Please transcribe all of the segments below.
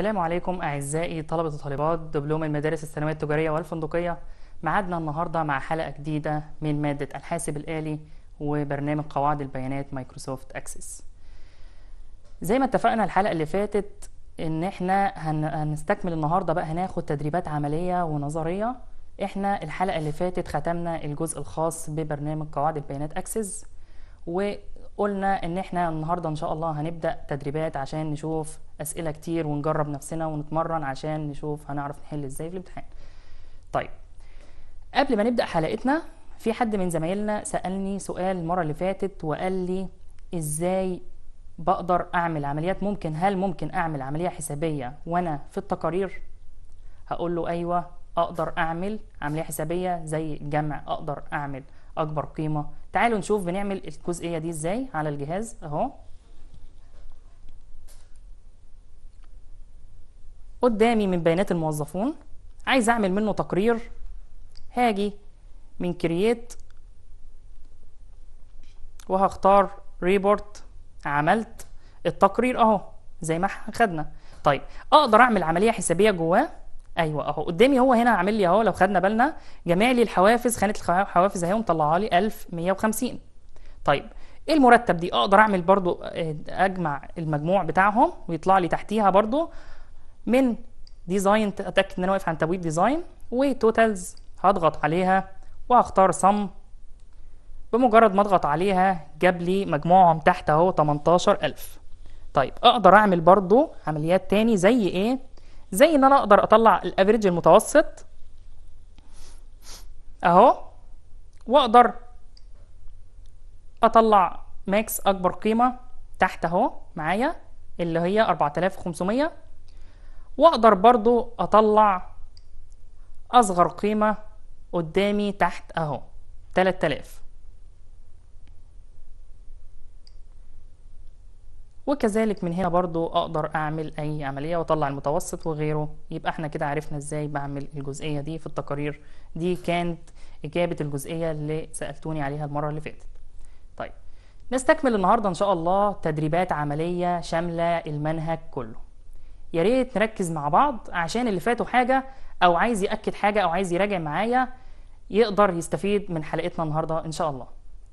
السلام عليكم أعزائي طلبة وطالبات دبلوم المدارس الثانوية التجارية والفندقية معادنا النهاردة مع حلقة جديدة من مادة الحاسب الآلي وبرنامج قواعد البيانات مايكروسوفت أكسس زي ما اتفقنا الحلقة اللي فاتت إن إحنا هنستكمل النهاردة بقى هناخد تدريبات عملية ونظرية إحنا الحلقة اللي فاتت ختمنا الجزء الخاص ببرنامج قواعد البيانات أكسس و قلنا ان احنا النهارده ان شاء الله هنبدا تدريبات عشان نشوف اسئله كتير ونجرب نفسنا ونتمرن عشان نشوف هنعرف نحل ازاي في الامتحان طيب قبل ما نبدا حلقتنا في حد من زمايلنا سالني سؤال المره اللي فاتت وقال لي ازاي بقدر اعمل عمليات ممكن هل ممكن اعمل عمليه حسابيه وانا في التقارير هقول له ايوه اقدر اعمل عمليه حسابيه زي الجمع اقدر اعمل اكبر قيمه تعالوا نشوف بنعمل الجزئيه دي ازاي على الجهاز اهو قدامي من بيانات الموظفون عايز اعمل منه تقرير هاجي من كرييت وهختار ريبورت عملت التقرير اهو زي ما خدنا طيب اقدر اعمل عمليه حسابيه جواه ايوه اهو قدامي هو هنا عامل لي اهو لو خدنا بالنا جمع لي الحوافز خانه الحوافز اهي مطلعها لي 1150 طيب ايه المرتب دي اقدر اعمل برضو آه، اجمع المجموع بتاعهم ويطلع لي تحتيها برضو من ديزاين اتاكد ان انا واقف عند تبويب ديزاين وتوتالز هضغط عليها وهختار صم بمجرد ما اضغط عليها جاب لي مجموعهم تحت اهو 18000 طيب اقدر اعمل برضو عمليات تاني زي ايه زي ان انا اقدر اطلع الافريج المتوسط اهو واقدر اطلع ماكس اكبر قيمه تحت اهو معايا اللي هي 4500 واقدر برضو اطلع اصغر قيمه قدامي تحت اهو 3000 وكذلك من هنا برضو اقدر اعمل اي عمليه واطلع المتوسط وغيره يبقى احنا كده عرفنا ازاي بعمل الجزئيه دي في التقارير دي كانت اجابه الجزئيه اللي سالتوني عليها المره اللي فاتت طيب نستكمل النهارده ان شاء الله تدريبات عمليه شامله المنهج كله يا ريت نركز مع بعض عشان اللي فاته حاجه او عايز ياكد حاجه او عايز يراجع معايا يقدر يستفيد من حلقتنا النهارده ان شاء الله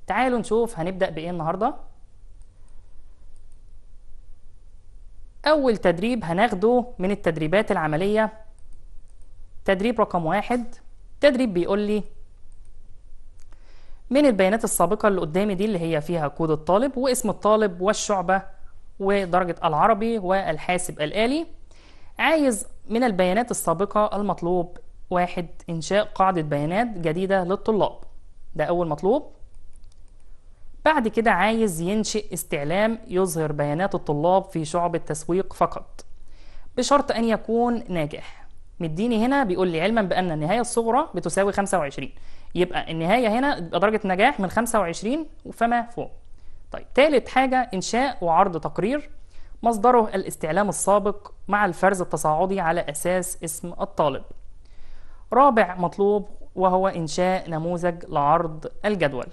تعالوا نشوف هنبدا بايه النهارده أول تدريب هناخده من التدريبات العملية تدريب رقم واحد تدريب بيقول لي من البيانات السابقة اللي قدامي دي اللي هي فيها كود الطالب واسم الطالب والشعبة ودرجة العربي والحاسب الآلي عايز من البيانات السابقة المطلوب واحد إنشاء قاعدة بيانات جديدة للطلاب ده أول مطلوب بعد كده عايز ينشئ استعلام يظهر بيانات الطلاب في شعب التسويق فقط بشرط أن يكون ناجح مديني هنا بيقول لي علما بأن النهاية الصغرى بتساوي 25 يبقى النهاية هنا درجة نجاح من 25 فما فوق طيب تالت حاجة إنشاء وعرض تقرير مصدره الاستعلام السابق مع الفرز التصاعدي على أساس اسم الطالب رابع مطلوب وهو إنشاء نموذج لعرض الجدول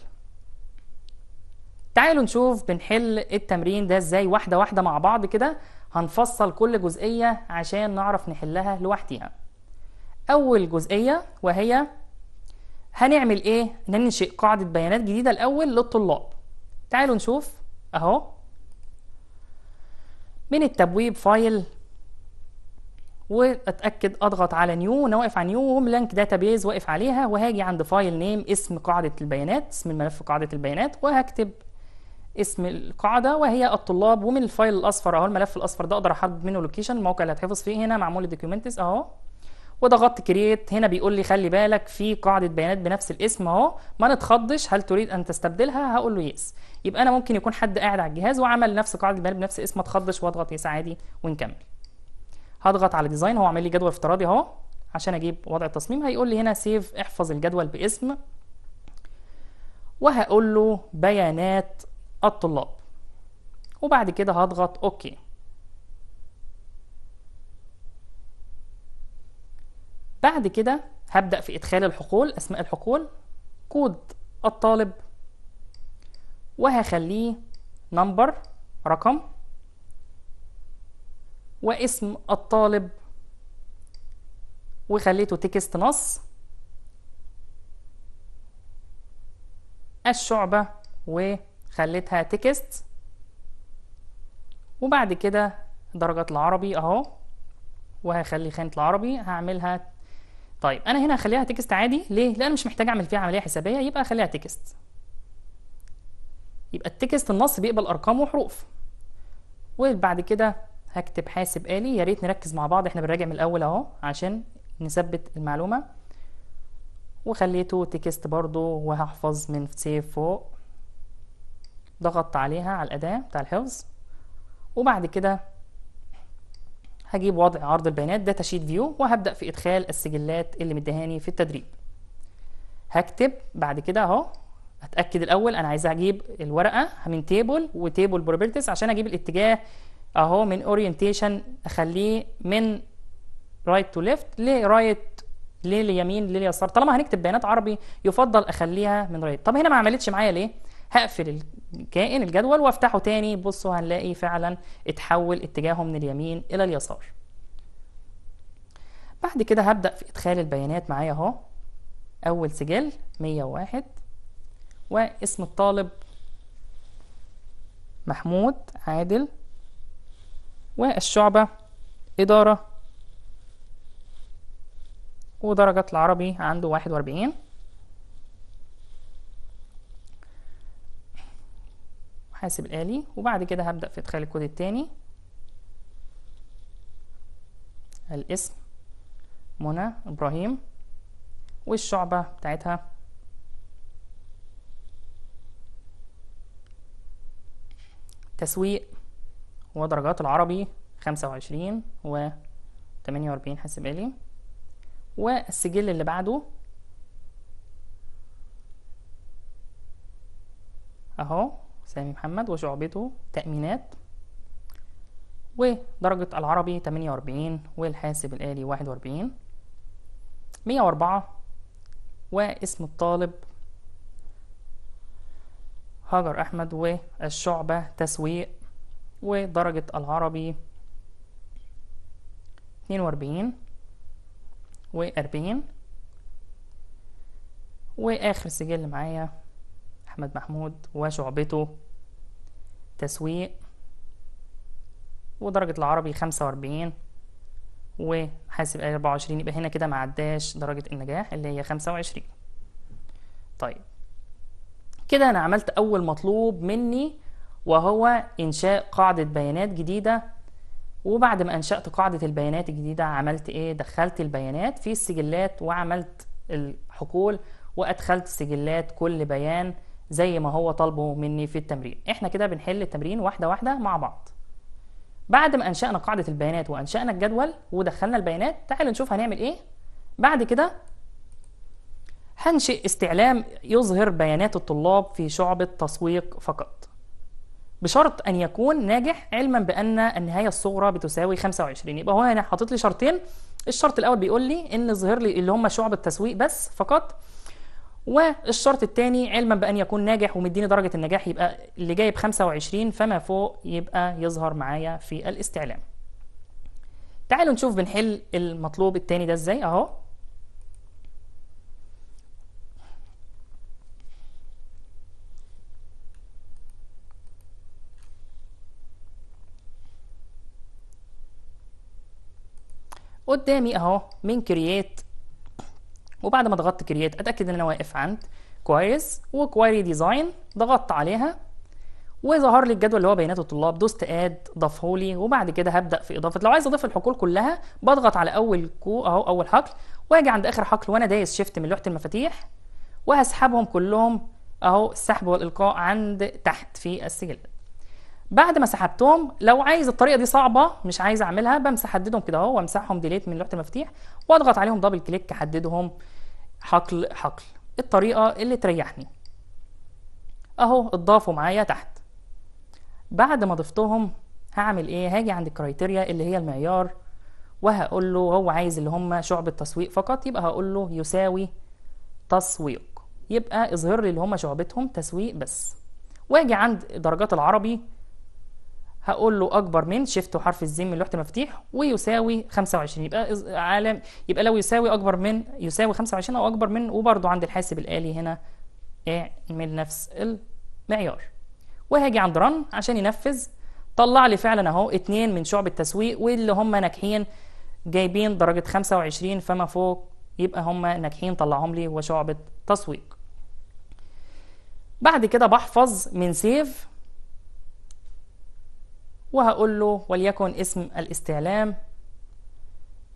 تعالوا نشوف بنحل التمرين ده ازاي واحدة واحدة مع بعض كده هنفصل كل جزئية عشان نعرف نحلها لوحديها أول جزئية وهي هنعمل ايه؟ ننشئ قاعدة بيانات جديدة الأول للطلاب تعالوا نشوف أهو من التبويب فايل واتاكد اضغط على نيو انا واقف على نيو لينك لانك داتابيز واقف عليها وهاجي عند فايل نيم اسم قاعده البيانات اسم الملف قاعده البيانات وهكتب اسم القاعده وهي الطلاب ومن الفايل الاصفر اهو الملف الاصفر ده اقدر احدد منه لوكيشن الموقع اللي هتحفظ فيه هنا معمول الدوكيومنتس اهو وضغطت كرييت هنا بيقول لي خلي بالك في قاعده بيانات بنفس الاسم اهو ما نتخضش هل تريد ان تستبدلها هقول له يس يبقى انا ممكن يكون حد قاعد على الجهاز وعمل نفس قاعده البيانات بنفس الاسم ما اتخضش واضغط يس عادي ونكمل هضغط على ديزاين هو عامل لي جدول افتراضي اهو عشان اجيب وضع التصميم هيقول لي هنا سيف احفظ الجدول باسم وهقول له بيانات الطلاب وبعد كده هضغط اوكي بعد كده هبدأ في إدخال الحقول أسماء الحقول كود الطالب وهخليه نمبر رقم واسم الطالب وخليته تكست نص الشعبة و خليتها تكست وبعد كده درجات العربي اهو وهخلي خانه العربي هعملها طيب انا هنا هخليها تكست عادي ليه لان مش محتاج اعمل فيها عمليه حسابيه يبقى اخليها تكست يبقى التكست النص بيقبل ارقام وحروف وبعد كده هكتب حاسب آلي يا ريت نركز مع بعض احنا بنراجع من الاول اهو عشان نثبت المعلومه وخليته تكست برضو وهحفظ من سيف فوق ضغطت عليها على الأداة بتاع الحفظ وبعد كده هجيب وضع عرض البيانات داتا شيت فيو وهبدأ في إدخال السجلات اللي مدهاني في التدريب هكتب بعد كده أهو هتأكد الأول أنا عايز أجيب الورقة من تيبل وتيبل بروبرتيز عشان أجيب الاتجاه أهو من أورينتيشن أخليه من رايت تو ليفت لرايت ليه اليمين ليه اليسار طالما هنكتب بيانات عربي يفضل اخليها من رايت طب هنا ما عملتش معايا ليه هقفل كائن الجدول وافتحه تاني بصوا هنلاقي فعلا اتحول اتجاهه من اليمين الى اليسار بعد كده هبدأ في ادخال البيانات معايا اهو اول سجل 101 واسم الطالب محمود عادل والشعبة إدارة ودرجة العربي عنده 41 حاسب الآلي وبعد كده هبدأ في إدخال الكود التاني الاسم منى إبراهيم والشعبة بتاعتها تسويق ودرجات العربي خمسة وعشرين و تمانية وأربعين حاسب آلي والسجل اللي بعده أهو سامي محمد وشعبته تأمينات ودرجة العربي 48 والحاسب الآلي 41 104 واسم الطالب هاجر أحمد والشعبة تسويق ودرجة العربي 42 و40 وآخر سجل معايا أحمد محمود وشعبته تسويق ودرجة العربي خمسة وأربعين وحاسب آلي أربعة وعشرين يبقى هنا كده معداش درجة النجاح اللي هي خمسة وعشرين طيب كده أنا عملت أول مطلوب مني وهو إنشاء قاعدة بيانات جديدة وبعد ما أنشأت قاعدة البيانات الجديدة عملت إيه؟ دخلت البيانات في السجلات وعملت الحقول وأدخلت سجلات كل بيان زي ما هو طالبه مني في التمرين احنا كده بنحل التمرين واحده واحده مع بعض بعد ما انشانا قاعده البيانات وانشانا الجدول ودخلنا البيانات تعالوا نشوف هنعمل ايه بعد كده هنشئ استعلام يظهر بيانات الطلاب في شعبة تسويق فقط بشرط أن يكون ناجح علما بأن النهاية الصغرى بتساوي 25 يبقى هو هنا حاطط لي شرطين الشرط الأول بيقول لي إن ظهر لي اللي هم شعبة تسويق بس فقط والشرط الثاني علما بان يكون ناجح ومديني درجه النجاح يبقى اللي جايب 25 فما فوق يبقى يظهر معايا في الاستعلام تعالوا نشوف بنحل المطلوب الثاني ده ازاي اهو قدامي اهو من كرييت وبعد ما ضغطت كرييت اتاكد ان انا واقف عند كويس وكويري ديزاين ضغطت عليها وظهر لي الجدول اللي هو بيانات الطلاب دوست اد ضافه لي وبعد كده هبدا في اضافه لو عايز اضيف الحقول كلها بضغط على اول كو اهو اول حقل واجي عند اخر حقل وانا دايس شيفت من لوحه المفاتيح وهسحبهم كلهم اهو السحب والالقاء عند تحت في السجل بعد ما سحبتهم لو عايز الطريقه دي صعبه مش عايز اعملها بمسح احددهم كده اهو وامسحهم ديليت من لوحه المفاتيح واضغط عليهم دبل كليك احددهم حقل حقل الطريقة اللي تريحني اهو اتضافوا معايا تحت بعد ما ضفتهم هعمل ايه هاجي عند الكرايتيريا اللي هي المعيار وهقول له هو عايز اللي هم شعب التسويق فقط يبقى هقول له يساوي تسويق يبقى اظهر لي اللي هم شعبتهم تسويق بس واجي عند درجات العربي هقول له اكبر من شيفت وحرف الزين من لوحه المفاتيح ويساوي 25 يبقى عالم يبقى لو يساوي اكبر من يساوي 25 او اكبر من وبرده عند الحاسب الالي هنا اعمل نفس المعيار وهاجي عند رن عشان ينفذ طلع لي فعلا اهو اتنين من شعب التسويق واللي هم ناجحين جايبين درجه 25 فما فوق يبقى هم ناجحين طلعهم لي وشعبة تسويق بعد كده بحفظ من سيف وهقول له وليكن اسم الاستعلام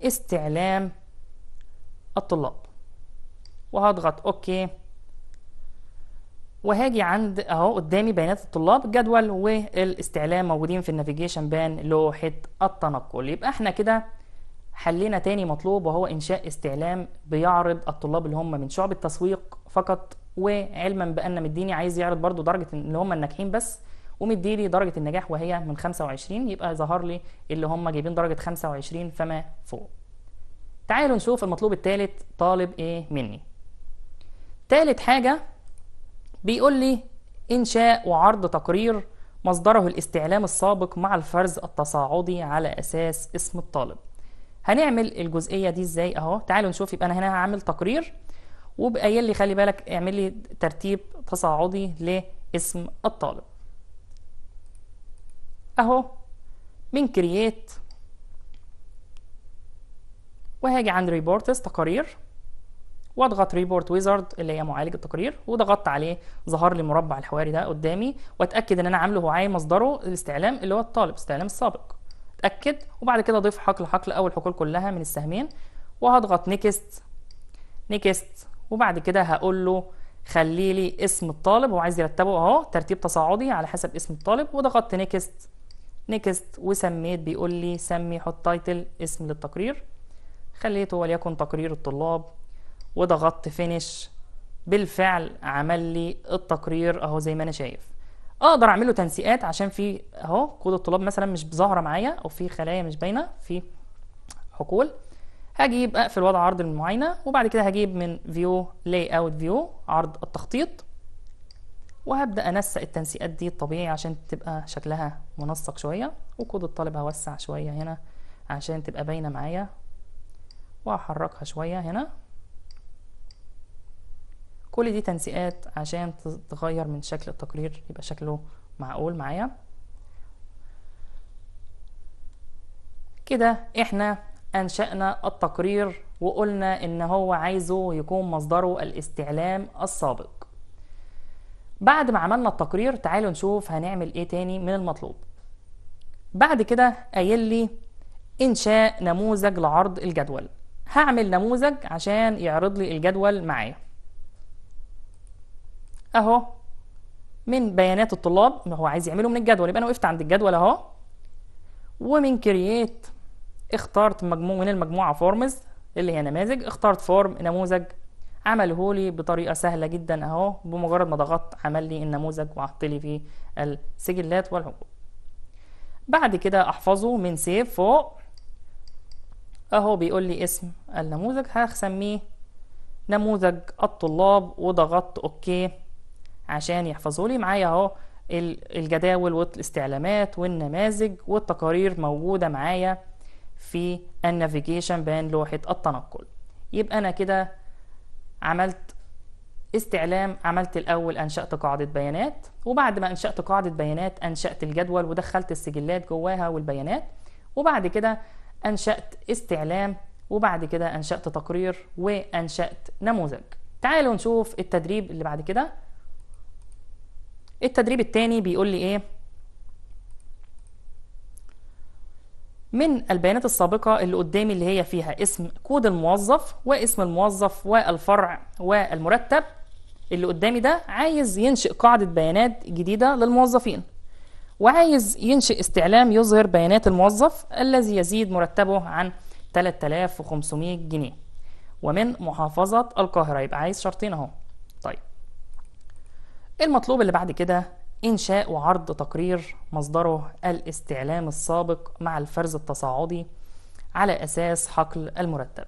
استعلام الطلاب وهضغط اوكي وهاجي عند اهو قدامي بيانات الطلاب الجدول والاستعلام موجودين في النافيجيشن بان لوحه التنقل يبقى احنا كده حلينا تاني مطلوب وهو انشاء استعلام بيعرض الطلاب اللي هم من شعب التسويق فقط وعلما بان مديني عايز يعرض برضو درجه اللي هم الناجحين بس ومديلي درجه النجاح وهي من 25 يبقى ظهر لي اللي هم جايبين درجه 25 فما فوق تعالوا نشوف المطلوب الثالث طالب ايه مني ثالث حاجه بيقول لي انشاء وعرض تقرير مصدره الاستعلام السابق مع الفرز التصاعدي على اساس اسم الطالب هنعمل الجزئيه دي ازاي اهو تعالوا نشوف يبقى انا هنا هعمل تقرير وبقايل لي خلي بالك اعمل لي ترتيب تصاعدي لاسم الطالب اهو من كرييت وهاجي عند ريبورتس تقارير واضغط ريبورت ويزارد اللي هي معالج التقرير وضغطت عليه ظهر لي مربع الحواري ده قدامي واتاكد ان انا عامله هو عايز مصدره الاستعلام اللي هو الطالب استعلام السابق اتاكد وبعد كده اضيف حقل حقل اول حقول كلها من السهمين وهضغط نيكست نيكست وبعد كده هقول له خلي لي اسم الطالب هو عايز يرتبه اهو ترتيب تصاعدي على حسب اسم الطالب وضغطت نيكست نيكست وسميت بيقول لي سمي حط تايتل اسم للتقرير خليته وليكن تقرير الطلاب وضغطت فينش بالفعل عمل لي التقرير اهو زي ما انا شايف اقدر اعمل له تنسيقات عشان في اهو كود الطلاب مثلا مش ظاهره معايا او في خلايا مش باينه في حقول هجيب اقفل وضع عرض المعاينه وبعد كده هجيب من فيو لاي اوت فيو عرض التخطيط وهبدأ أنسق التنسيقات دي الطبيعي عشان تبقى شكلها منسق شوية وكود الطالب هوسع شوية هنا عشان تبقى باينة معايا وهحركها شوية هنا كل دي تنسيقات عشان تغير من شكل التقرير يبقى شكله معقول معايا كده احنا انشأنا التقرير وقلنا ان هو عايزه يكون مصدره الاستعلام السابق بعد ما عملنا التقرير تعالوا نشوف هنعمل ايه تاني من المطلوب بعد كده قايل لي انشاء نموذج لعرض الجدول هعمل نموذج عشان يعرض لي الجدول معايا اهو من بيانات الطلاب ما هو عايز يعمله من الجدول يبقى انا وقفت عند الجدول اهو ومن كرييت اخترت مجموعه من المجموعه فورمز اللي هي نماذج اخترت فورم نموذج عمله لي بطريقه سهله جدا اهو بمجرد ما ضغطت عمل لي النموذج وحط لي فيه السجلات والعقود بعد كده احفظه من سيف فوق اهو بيقول لي اسم النموذج هسميه نموذج الطلاب وضغطت اوكي عشان يحفظه لي معايا اهو الجداول والاستعلامات والنماذج والتقارير موجوده معايا في النافيجيشن بين لوحه التنقل يبقى انا كده عملت استعلام عملت الأول أنشأت قاعدة بيانات وبعد ما أنشأت قاعدة بيانات أنشأت الجدول ودخلت السجلات جواها والبيانات وبعد كده أنشأت استعلام وبعد كده أنشأت تقرير وأنشأت نموذج تعالوا نشوف التدريب اللي بعد كده التدريب التاني بيقول لي إيه من البيانات السابقة اللي قدامي اللي هي فيها اسم كود الموظف واسم الموظف والفرع والمرتب اللي قدامي ده عايز ينشئ قاعدة بيانات جديدة للموظفين وعايز ينشئ استعلام يظهر بيانات الموظف الذي يزيد مرتبه عن 3500 جنيه ومن محافظة القاهرة يبقى عايز شرطين اهو طيب إيه المطلوب اللي بعد كده إنشاء وعرض تقرير مصدره الاستعلام السابق مع الفرز التصاعدي على أساس حقل المرتب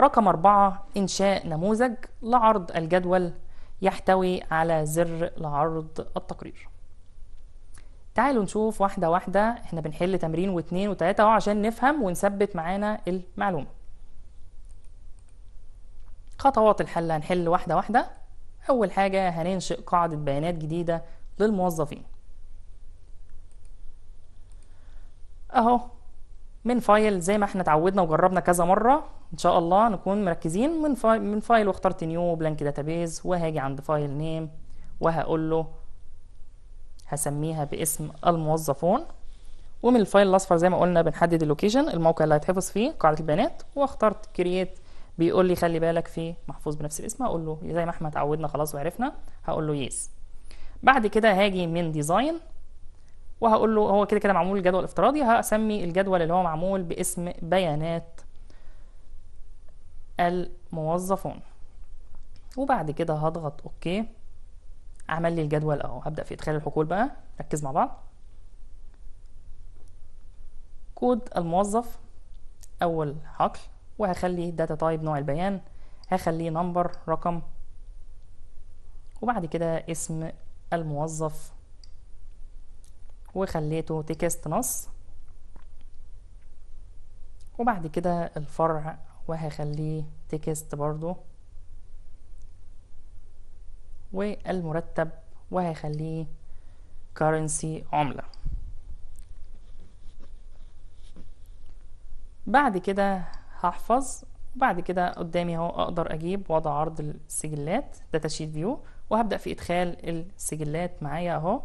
رقم أربعة إنشاء نموذج لعرض الجدول يحتوي على زر لعرض التقرير تعالوا نشوف واحدة واحدة احنا بنحل تمرين واتنين وتلاتة اهو عشان نفهم ونثبت معانا المعلومة خطوات الحل هنحل واحدة واحدة أول حاجة هننشئ قاعدة بيانات جديدة للموظفين أهو من فايل زي ما احنا اتعودنا وجربنا كذا مرة ان شاء الله نكون مركزين من فايل, من فايل واخترت نيو بلانك داتابيز وهاجي عند فايل نيم وهقول له هسميها باسم الموظفون ومن الفايل الاصفر زي ما قلنا بنحدد اللوكيشن الموقع اللي هيتحفظ فيه قاعده البيانات واخترت كرييت بيقول لي خلي بالك في محفوظ بنفس الاسم هقول له زي ما احنا اتعودنا خلاص وعرفنا هقول له يس بعد كده هاجي من ديزاين وهقول له هو كده كده معمول جدول افتراضي هسمي الجدول اللي هو معمول باسم بيانات الموظفون وبعد كده هضغط اوكي عمل لي الجدول اهو هبدا في ادخال الحقول بقى ركز مع بعض كود الموظف اول حقل وهخلي داتا تايب نوع البيان هخليه نمبر رقم وبعد كده اسم الموظف وخليته تكست نص وبعد كده الفرع وهخليه تكست برضو والمرتب وهخليه currency عملة بعد كده هحفظ وبعد كده قدامي اهو اقدر اجيب وضع عرض السجلات داتا شيت فيو وهبدا في ادخال السجلات معايا اهو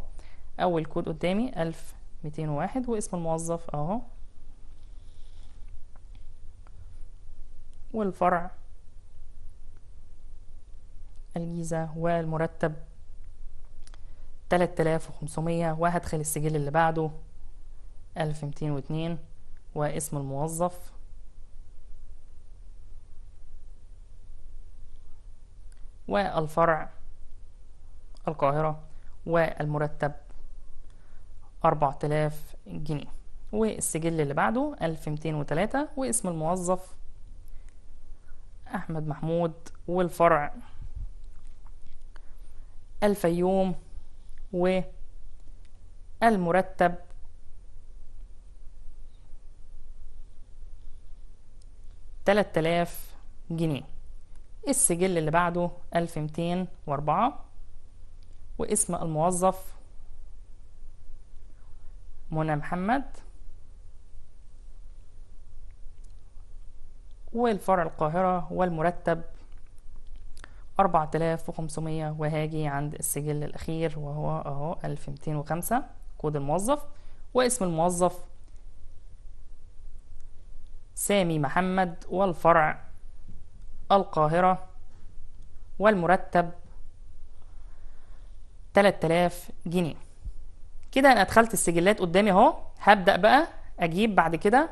اول كود قدامي 1201 واسم الموظف اهو والفرع الجيزة والمرتب 3500 وهدخل السجل اللي بعده 1202 واسم الموظف والفرع القاهرة والمرتب 4000 جنيه والسجل اللي بعده 1203 واسم الموظف أحمد محمود والفرع الفيوم والمرتب تلات جنيه السجل اللي بعده 1204 واسم الموظف منى محمد والفرع القاهرة والمرتب 4500 وهاجي عند السجل الأخير وهو أهو 1205 كود الموظف واسم الموظف سامي محمد والفرع القاهرة والمرتب 3000 جنيه كده انا ادخلت السجلات قدامي اهو هبدأ بقى اجيب بعد كده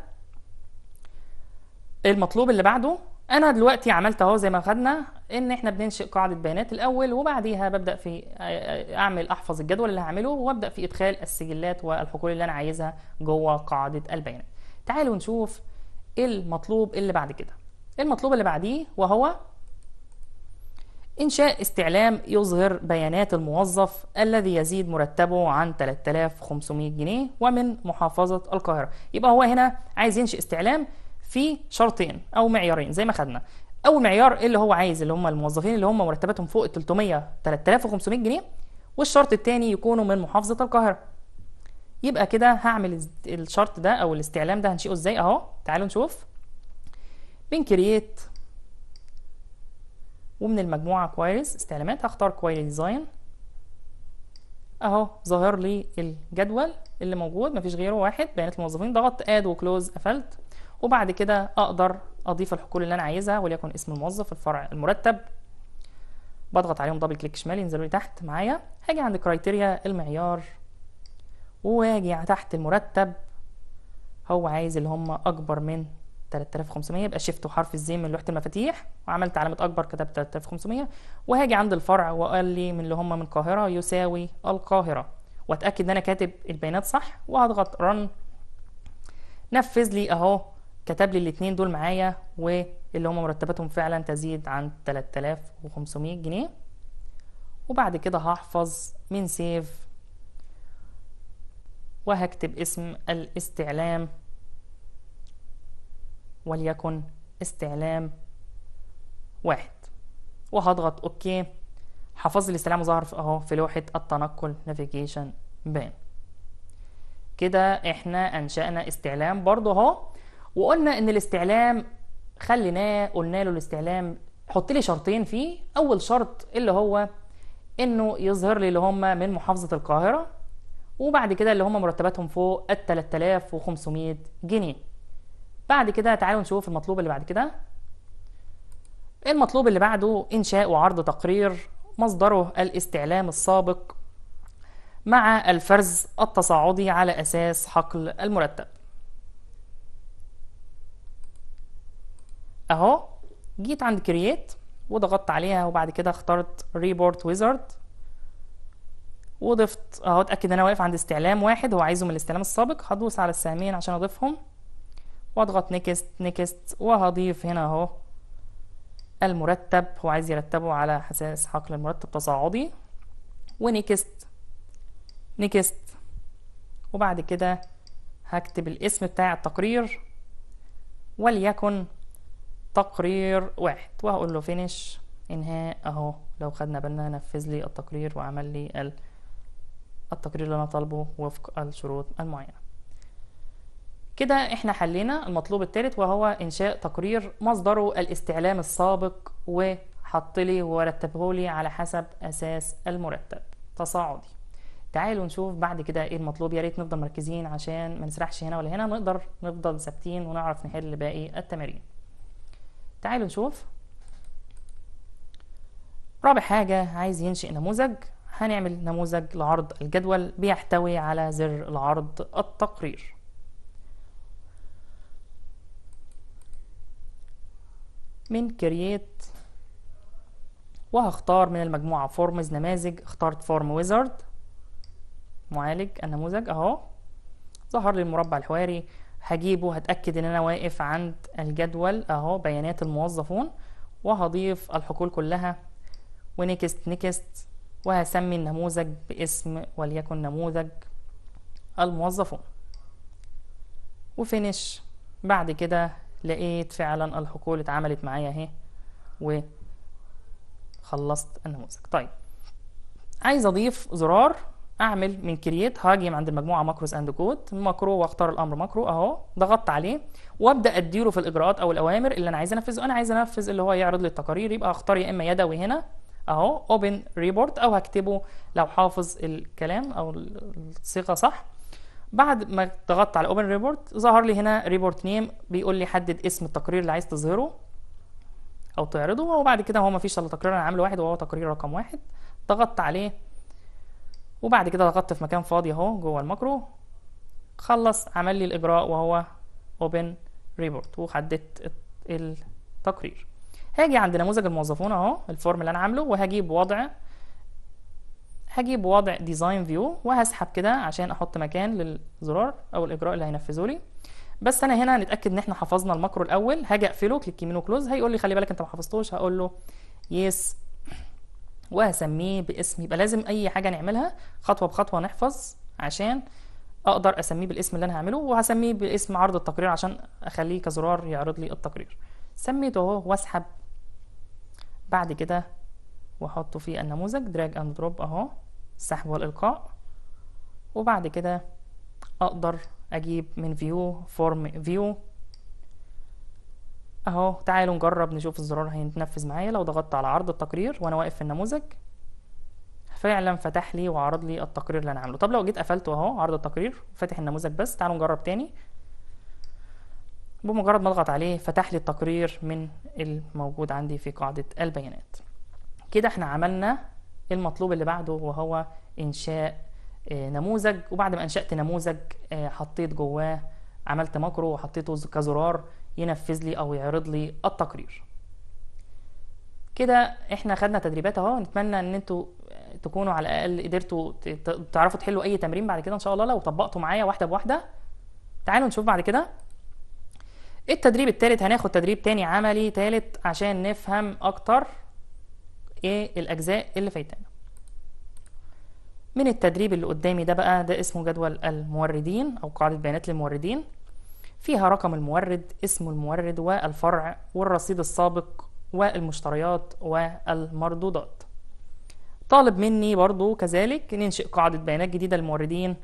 المطلوب اللي بعده انا دلوقتي عملت اهو زي ما خدنا ان احنا بننشئ قاعده بيانات الاول وبعديها ببدا في اعمل احفظ الجدول اللي هعمله وابدا في ادخال السجلات والحقول اللي انا عايزها جوه قاعده البيانات تعالوا نشوف المطلوب اللي بعد كده المطلوب اللي بعديه وهو إنشاء استعلام يظهر بيانات الموظف الذي يزيد مرتبه عن 3500 جنيه ومن محافظة القاهرة يبقى هو هنا عايز ينشئ استعلام في شرطين أو معيارين زي ما خدنا أول معيار اللي هو عايز اللي هم الموظفين اللي هم مرتباتهم فوق 300 3500 جنيه والشرط الثاني يكونوا من محافظة القاهرة يبقى كده هعمل الشرط ده أو الاستعلام ده هنشئه إزاي أهو تعالوا نشوف بنكرييت ومن المجموعة كويريز استعلامات هختار كويري ديزاين اهو ظاهر لي الجدول اللي موجود مفيش غيره واحد بيانات الموظفين ضغطت اد وكلوز قفلت وبعد كده اقدر اضيف الحقول اللي انا عايزها وليكن اسم الموظف الفرع المرتب بضغط عليهم دبل كليك شمال ينزلوا لي تحت معايا هاجي عند كرايتيريا المعيار واجي تحت المرتب هو عايز اللي هم اكبر من 3500 يبقى شيفت وحرف الزي من لوحه المفاتيح وعملت علامه اكبر كتبت 3500 وهاجي عند الفرع وقال لي من اللي هم من القاهره يساوي القاهره واتاكد ان انا كاتب البيانات صح وهضغط رن نفذ لي اهو كتب لي الاثنين دول معايا واللي هم مرتباتهم فعلا تزيد عن 3500 جنيه وبعد كده هحفظ من سيف وهكتب اسم الاستعلام وليكن استعلام واحد وهضغط اوكي حفظ لي استعلام ظهر اهو في لوحة التنقل نافيجيشن بان كده احنا انشأنا استعلام برضه اهو وقلنا ان الاستعلام خليناه قلنا له الاستعلام حط لي شرطين فيه اول شرط اللي هو انه يظهر لي اللي هم من محافظة القاهرة وبعد كده اللي هم مرتباتهم فوق ال 3500 جنيه بعد كده تعالوا نشوف المطلوب اللي بعد كده المطلوب اللي بعده إنشاء وعرض تقرير مصدره الاستعلام السابق مع الفرز التصاعدي على أساس حقل المرتب أهو جيت عند كرييت وضغطت عليها وبعد كده اخترت ريبورت ويزارد وضفت اهو اتاكد ان انا واقف عند استعلام واحد هو عايزه من الاستعلام السابق هدوس على السهمين عشان اضيفهم واضغط نيكست نيكست وهضيف هنا اهو المرتب هو عايز يرتبه على حساس حقل المرتب تصاعدي ونيكست نيكست وبعد كده هكتب الاسم بتاع التقرير وليكن تقرير واحد وهقول له فينيش انهاء اهو لو خدنا بالنا نفذ لي التقرير وعمل لي التقرير اللي انا طالبه وفق الشروط المعينه كده احنا حلينا المطلوب الثالث وهو انشاء تقرير مصدره الاستعلام السابق وحط لي ورتبه لي على حسب اساس المرتب تصاعدي تعالوا نشوف بعد كده ايه المطلوب يا ريت نفضل مركزين عشان ما نسرحش هنا ولا هنا نقدر نفضل ثابتين ونعرف نحل باقي التمارين تعالوا نشوف رابع حاجة عايز ينشئ نموذج هنعمل نموذج لعرض الجدول بيحتوي على زر العرض التقرير من كرييت وهختار من المجموعة فورمز نماذج اخترت فورم ويزارد معالج النموذج اهو ظهر لي المربع الحواري هجيبه هتأكد ان انا واقف عند الجدول اهو بيانات الموظفون وهضيف الحقول كلها ونكست نكست وهسمي النموذج باسم وليكن نموذج الموظفون وفينيش بعد كده لقيت فعلا الحقول اتعملت معايا اهي وخلصت النموذج طيب عايز اضيف زرار اعمل من كرييت هاجي عند المجموعه ماكروز اند كود ماكرو واختار الامر ماكرو اهو ضغطت عليه وابدا اديله في الاجراءات او الاوامر اللي انا عايز انفذه انا عايز انفذ اللي هو يعرض لي التقارير يبقى اختار يا اما يدوي هنا اهو اوبن ريبورت او هكتبه لو حافظ الكلام او الصيغه صح بعد ما ضغطت على اوبن ريبورت ظهر لي هنا ريبورت نيم بيقول لي حدد اسم التقرير اللي عايز تظهره او تعرضه وبعد كده هو ما فيش الا تقرير انا عامله واحد وهو تقرير رقم واحد ضغطت عليه وبعد كده ضغطت في مكان فاضي اهو جوه الماكرو خلص عمل لي الاجراء وهو اوبن ريبورت وحددت التقرير هاجي عند نموذج الموظفون اهو الفورم اللي انا عامله وهجيب وضع هجيب وضع ديزاين فيو وهسحب كده عشان احط مكان للزرار او الاجراء اللي هينفذه لي بس انا هنا هنتاكد ان احنا حفظنا الماكرو الاول هاجي اقفله كليك يمين وكلوز هيقول لي خلي بالك انت ما حفظتوش هقول له يس وهسميه باسم يبقى لازم اي حاجه نعملها خطوه بخطوه نحفظ عشان اقدر اسميه بالاسم اللي انا هعمله وهسميه باسم عرض التقرير عشان اخليه كزرار يعرض لي التقرير سميته اهو واسحب بعد كده واحطه في النموذج دراج اند دروب اهو السحب والالقاء وبعد كده اقدر اجيب من فيو فورم فيو اهو تعالوا نجرب نشوف الزرار هيتنفذ معايا لو ضغطت على عرض التقرير وانا واقف في النموذج فعلا فتح لي وعرض لي التقرير اللي انا عامله طب لو جيت قفلته اهو عرض التقرير فاتح النموذج بس تعالوا نجرب تاني بمجرد ما اضغط عليه فتح لي التقرير من الموجود عندي في قاعدة البيانات كده احنا عملنا المطلوب اللي بعده وهو انشاء آه، نموذج وبعد ما انشات نموذج آه، حطيت جواه عملت ماكرو وحطيته كزرار ينفذ لي او يعرض لي التقرير كده احنا خدنا تدريبات اهو نتمنى ان انتوا آه، تكونوا على الاقل قدرتوا تعرفوا تحلوا اي تمرين بعد كده ان شاء الله لو طبقتوا معايا واحده بواحده تعالوا نشوف بعد كده التدريب التالت هناخد تدريب تاني عملي تالت عشان نفهم اكتر ايه الاجزاء اللي فايتانا من التدريب اللي قدامي ده بقى ده اسمه جدول الموردين او قاعده بيانات للموردين فيها رقم المورد اسم المورد والفرع والرصيد السابق والمشتريات والمردودات طالب مني برضو كذلك ننشئ قاعدة بيانات جديدة للموردين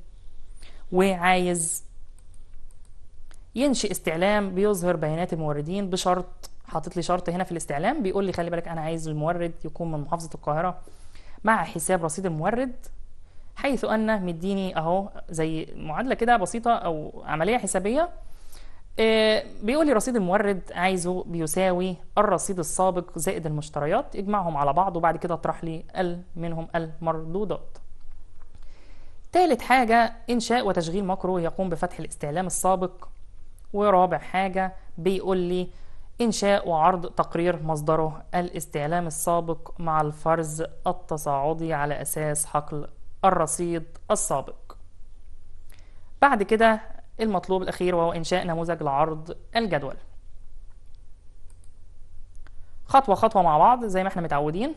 وعايز ينشئ استعلام بيظهر بيانات الموردين بشرط حاطط لي شرط هنا في الاستعلام بيقول لي خلي بالك انا عايز المورد يكون من محافظه القاهره مع حساب رصيد المورد حيث ان مديني اهو زي معادله كده بسيطه او عمليه حسابيه آه، بيقول لي رصيد المورد عايزه بيساوي الرصيد السابق زائد المشتريات اجمعهم على بعض وبعد كده اطرح لي ال منهم المردودات ثالث حاجة إنشاء وتشغيل ماكرو يقوم بفتح الاستعلام السابق ورابع حاجة بيقول لي إنشاء وعرض تقرير مصدره الاستعلام السابق مع الفرز التصاعدي على أساس حقل الرصيد السابق بعد كده المطلوب الأخير وهو إنشاء نموذج لعرض الجدول خطوة خطوة مع بعض زي ما احنا متعودين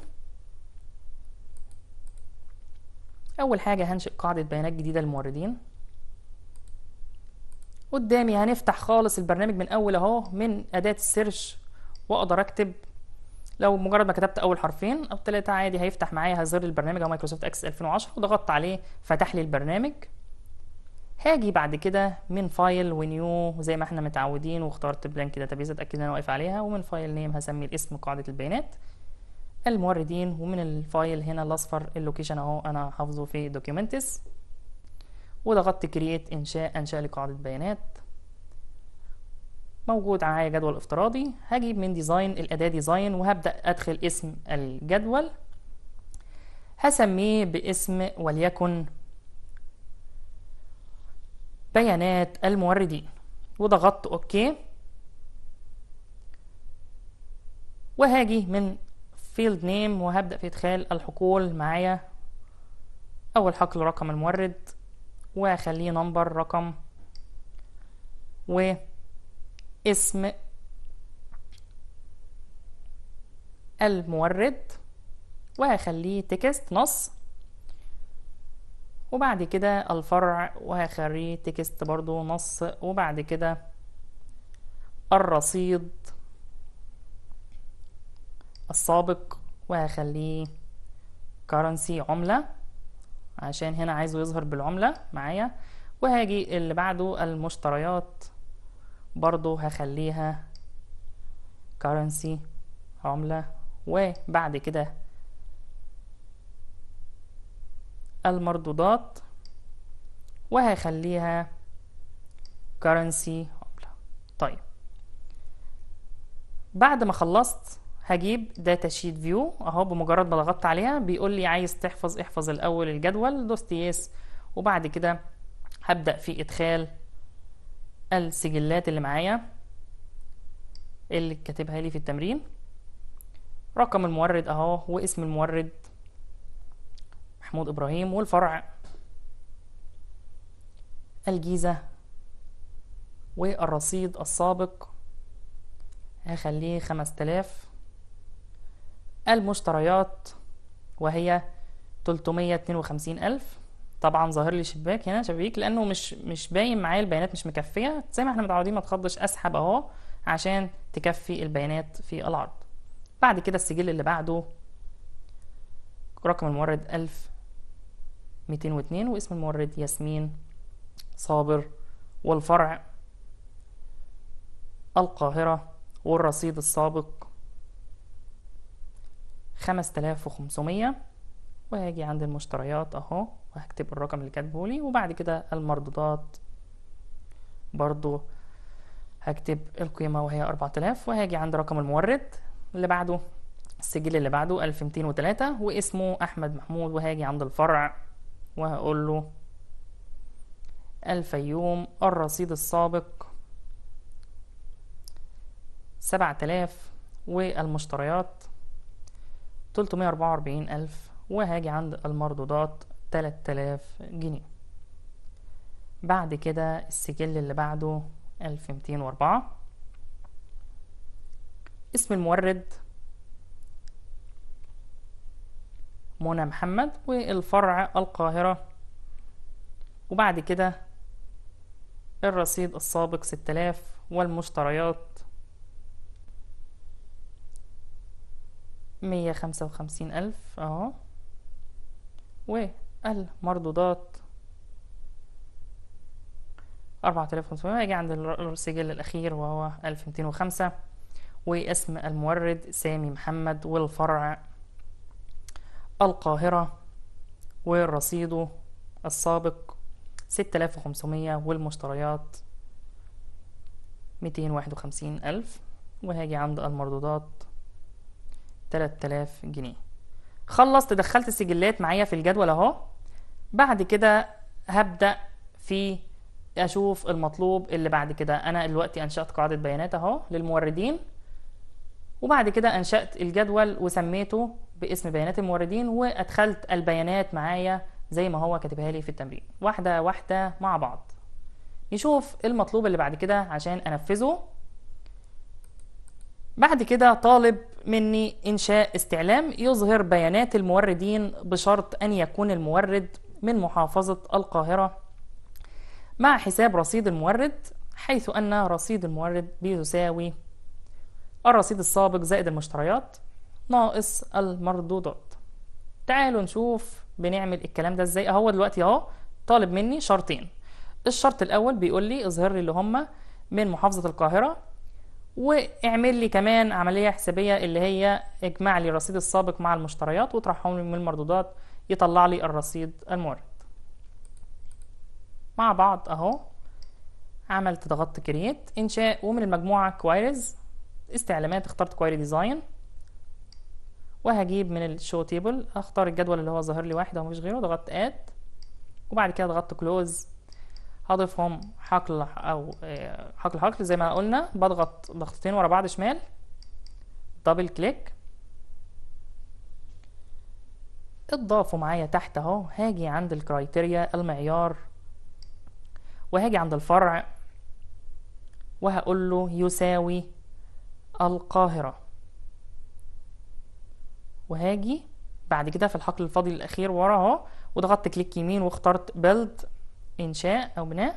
أول حاجة هنشئ قاعدة بيانات جديدة للموردين قدامي هنفتح خالص البرنامج من اول اهو من اداه السيرش واقدر اكتب لو مجرد ما كتبت اول حرفين او ثلاثه عادي هيفتح معايا زر البرنامج او مايكروسوفت اكسس 2010 وضغطت عليه فتح لي البرنامج هاجي بعد كده من فايل ونيو زي ما احنا متعودين واخترت بلانك داتابيز اتاكد ان انا واقف عليها ومن فايل نيم هسمي الاسم قاعده البيانات الموردين ومن الفايل هنا الاصفر اللوكيشن اهو انا حافظه في دوكيومنتس وضغطت كرييت انشاء انشاء لي قاعده بيانات موجود معايا جدول افتراضي هجيب من ديزاين الاداه ديزاين وهبدا ادخل اسم الجدول هسميه باسم وليكن بيانات الموردين وضغطت اوكي وهاجي من فيلد نيم وهبدا في ادخال الحقول معايا اول حقل رقم المورد وهخليه نمبر رقم واسم المورد وهخليه تكست نص وبعد كده الفرع وهخليه تكست برضو نص وبعد كده الرصيد السابق وهخليه currency عملة عشان هنا عايزه يظهر بالعملة معايا وهاجي اللي بعده المشتريات برضو هخليها currency عملة وبعد كده المردودات وهخليها currency عملة طيب بعد ما خلصت هجيب داتا شيت فيو اهو بمجرد ما ضغطت عليها بيقول لي عايز تحفظ احفظ الاول الجدول دوست يس وبعد كده هبدا في ادخال السجلات اللي معايا اللي كاتبها لي في التمرين رقم المورد اهو واسم المورد محمود ابراهيم والفرع الجيزه والرصيد السابق هخليه 5000 المشتريات وهي 352000 طبعا ظاهر لي شباك هنا شبابيك لانه مش مش باين معايا البيانات مش مكفيه زي ما احنا متعودين ما تخضش اسحب اهو عشان تكفي البيانات في العرض بعد كده السجل اللي بعده رقم المورد 1202 واسم المورد ياسمين صابر والفرع القاهرة والرصيد السابق 5500 وهاجي عند المشتريات اهو وهكتب الرقم اللي كاتبهولي وبعد كده المردودات برضو هكتب القيمة وهي 4000 وهاجي عند رقم المورد اللي بعده السجل اللي بعده 1203 واسمه أحمد محمود وهاجي عند الفرع وهقول له الفيوم الرصيد السابق 7000 والمشتريات 344 ألف وهاجي عند المردودات 3000 جنيه بعد كده السجل اللي بعده 1204 اسم المورد منى محمد والفرع القاهرة وبعد كده الرصيد السابق 6000 والمشتريات مية خمسة وخمسين ألف أهو والمردودات أربعة آلاف وخمسمية يجي عند السجل الأخير وهو ألف ميتين وخمسة واسم المورد سامي محمد والفرع القاهرة ورصيده السابق ستة آلاف وخمسمية والمشتريات ميتين واحد وخمسين ألف وهاجي عند المردودات 3000 جنيه خلصت دخلت السجلات معايا في الجدول اهو بعد كده هبدأ في اشوف المطلوب اللي بعد كده انا دلوقتي انشأت قاعدة بيانات اهو للموردين وبعد كده انشأت الجدول وسميته باسم بيانات الموردين وادخلت البيانات معايا زي ما هو كاتبها لي في التمرين واحدة واحدة مع بعض نشوف المطلوب اللي بعد كده عشان انفذه بعد كده طالب مني إنشاء استعلام يظهر بيانات الموردين بشرط أن يكون المورد من محافظة القاهرة مع حساب رصيد المورد حيث أن رصيد المورد بيساوي الرصيد السابق زائد المشتريات ناقص المردودات تعالوا نشوف بنعمل الكلام ده ازاي اهو دلوقتي اهو طالب مني شرطين الشرط الاول بيقول لي اظهر لي اللي هم من محافظة القاهرة واعمل لي كمان عملية حسابية اللي هي اجمع لي الرصيد السابق مع المشتريات واطرحهم لي من المردودات يطلع لي الرصيد المورد مع بعض اهو عملت ضغطت كرييت انشاء ومن المجموعة كويريز استعلامات اخترت كويري ديزاين وهجيب من الشو تيبل اختار الجدول اللي هو ظاهر لي واحد او مش غيره ضغطت اد وبعد كده ضغطت كلوز هضيفهم حقل او آه، حقل حقل زي ما قلنا بضغط ضغطتين ورا بعض شمال دبل كليك اتضافوا معايا تحت اهو هاجي عند الكرايتيريا المعيار وهاجي عند الفرع وهقول له يساوي القاهرة وهاجي بعد كده في الحقل الفاضي الأخير ورا اهو وضغطت كليك يمين واخترت بيلد إنشاء أو بناء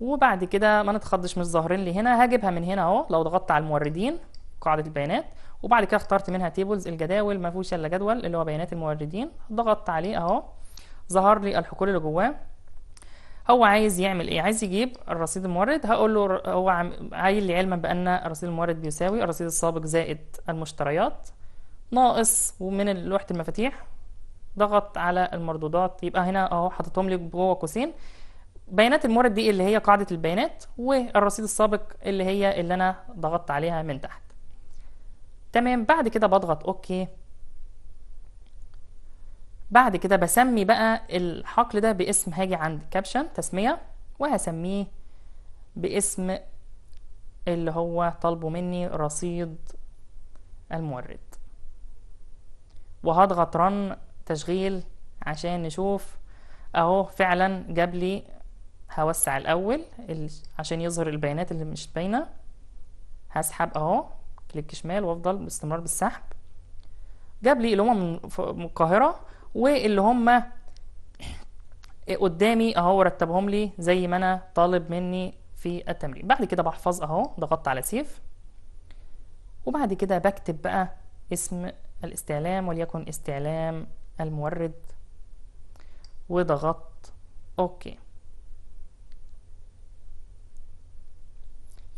وبعد كده ما نتخضش مش ظاهرين لي هنا هجيبها من هنا اهو لو ضغطت على الموردين قاعدة البيانات وبعد كده اخترت منها تيبلز الجداول ما فيهوش الا جدول اللي هو بيانات الموردين ضغطت عليه اهو ظهر لي الحقول اللي جواه هو عايز يعمل ايه عايز يجيب الرصيد المورد هقول له هو عايل لي علما بان الرصيد المورد بيساوي الرصيد السابق زائد المشتريات ناقص ومن لوحه المفاتيح ضغط على المردودات يبقى هنا اهو حاططهم لي جوه قوسين بيانات المورد دي اللي هي قاعده البيانات والرصيد السابق اللي هي اللي انا ضغطت عليها من تحت تمام بعد كده بضغط اوكي بعد كده بسمي بقى الحقل ده باسم هاجي عند كابشن تسميه وهسميه باسم اللي هو طالبه مني رصيد المورد وهضغط رن تشغيل عشان نشوف اهو فعلا جاب لي هوسع الاول عشان يظهر البيانات اللي مش باينه هسحب اهو كليك شمال وافضل باستمرار بالسحب جاب لي اللي هم من القاهره واللي هم قدامي اهو رتبهم لي زي ما انا طالب مني في التمرين بعد كده بحفظ اهو ضغطت على سيف وبعد كده بكتب بقى اسم الاستعلام وليكن استعلام المورد وضغطت اوكي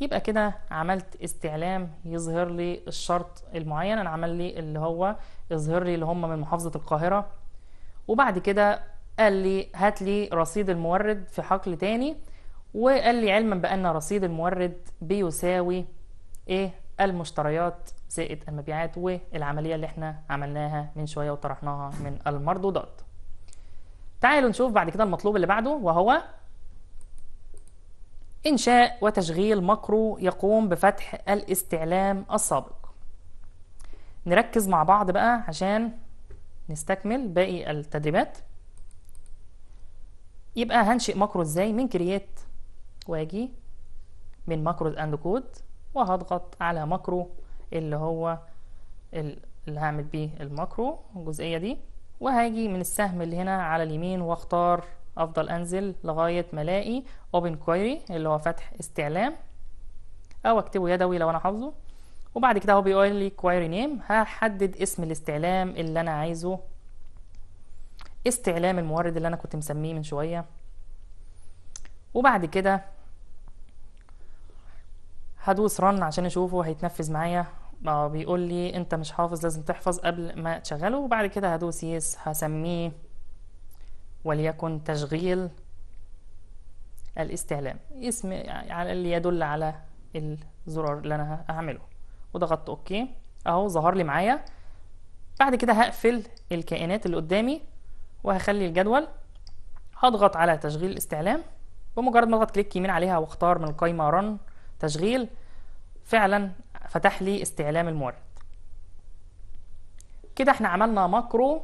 يبقى كده عملت استعلام يظهر لي الشرط المعين انا عمل لي اللي هو يظهر لي اللي هم من محافظة القاهرة وبعد كده قال لي هات لي رصيد المورد في حقل تاني وقال لي علما بأن رصيد المورد بيساوي ايه المشتريات زائد المبيعات والعملية اللي احنا عملناها من شوية وطرحناها من المردودات تعالوا نشوف بعد كده المطلوب اللي بعده وهو إنشاء وتشغيل ماكرو يقوم بفتح الاستعلام السابق نركز مع بعض بقى عشان نستكمل باقي التدريبات يبقى هنشئ ماكرو ازاي من كرييت واجي من ماكرو اند كود وهضغط على ماكرو اللي هو اللي هعمل بيه الماكرو الجزئية دي وهاجي من السهم اللي هنا على اليمين واختار افضل انزل لغاية ما الاقي open query اللي هو فتح استعلام او اكتبه يدوي لو انا حافظه وبعد كده هو بيقول لي كويري نيم هحدد اسم الاستعلام اللي انا عايزه استعلام المورد اللي انا كنت مسميه من شويه وبعد كده هدوس رن عشان اشوفه هيتنفذ معايا آه، بيقول لي انت مش حافظ لازم تحفظ قبل ما تشغله وبعد كده هدوس يس هسميه وليكن تشغيل الاستعلام اسم على اللي يدل على الزرار اللي انا هعمله وضغطت اوكي اهو ظهر لي معايا بعد كده هقفل الكائنات اللي قدامي وهخلي الجدول هضغط على تشغيل الاستعلام بمجرد ما اضغط كليك يمين عليها واختار من القايمه رن تشغيل فعلا فتح لي استعلام المورد كده احنا عملنا ماكرو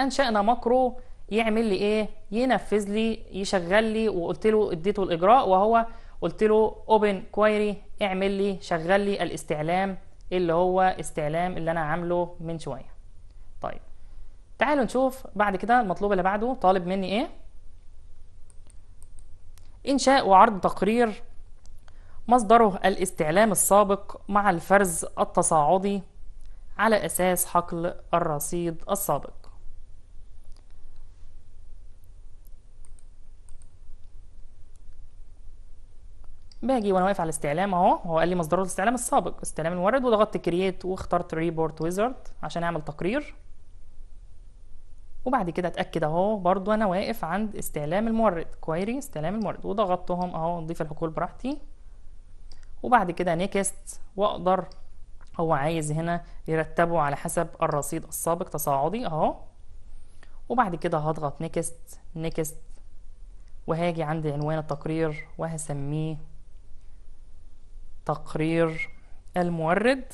انشأنا ماكرو يعمل لي ايه ينفذ لي يشغل لي وقلت له اديته الاجراء وهو قلت له اوبن كويري اعمل لي شغل لي الاستعلام اللي هو استعلام اللي انا عامله من شويه طيب تعالوا نشوف بعد كده المطلوب اللي بعده طالب مني ايه انشاء وعرض تقرير مصدره الاستعلام السابق مع الفرز التصاعدي على أساس حقل الرصيد السابق باجي وانا واقف على الاستعلام اهو هو قال لي مصدره الاستعلام السابق استعلام المورد وضغطت كرييت واخترت ريبورت ويزارد عشان اعمل تقرير وبعد كده اتاكد اهو برضو انا واقف عند استعلام المورد كويري استعلام المورد وضغطتهم اهو نضيف الحقول براحتي وبعد كده نيكست واقدر هو عايز هنا يرتبه على حسب الرصيد السابق تصاعدي اهو وبعد كده هضغط نيكست نيكست وهاجي عند عنوان التقرير وهسميه تقرير المورد